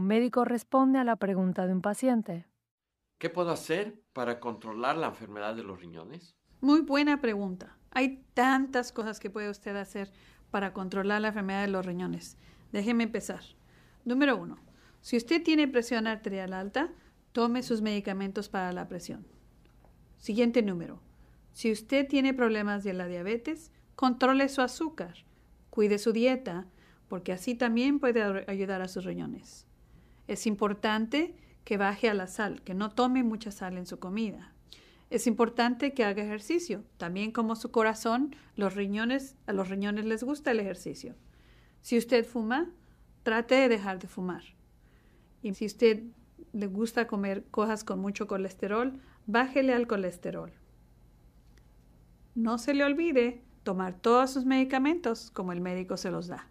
Un médico responde a la pregunta de un paciente. ¿Qué puedo hacer para controlar la enfermedad de los riñones? Muy buena pregunta. Hay tantas cosas que puede usted hacer para controlar la enfermedad de los riñones. Déjeme empezar. Número uno, si usted tiene presión arterial alta, tome sus medicamentos para la presión. Siguiente número, si usted tiene problemas de la diabetes, controle su azúcar, cuide su dieta, porque así también puede ayudar a sus riñones. Es importante que baje a la sal, que no tome mucha sal en su comida. Es importante que haga ejercicio, también como su corazón, los riñones, a los riñones les gusta el ejercicio. Si usted fuma, trate de dejar de fumar. Y si usted le gusta comer cosas con mucho colesterol, bájele al colesterol. No se le olvide tomar todos sus medicamentos como el médico se los da.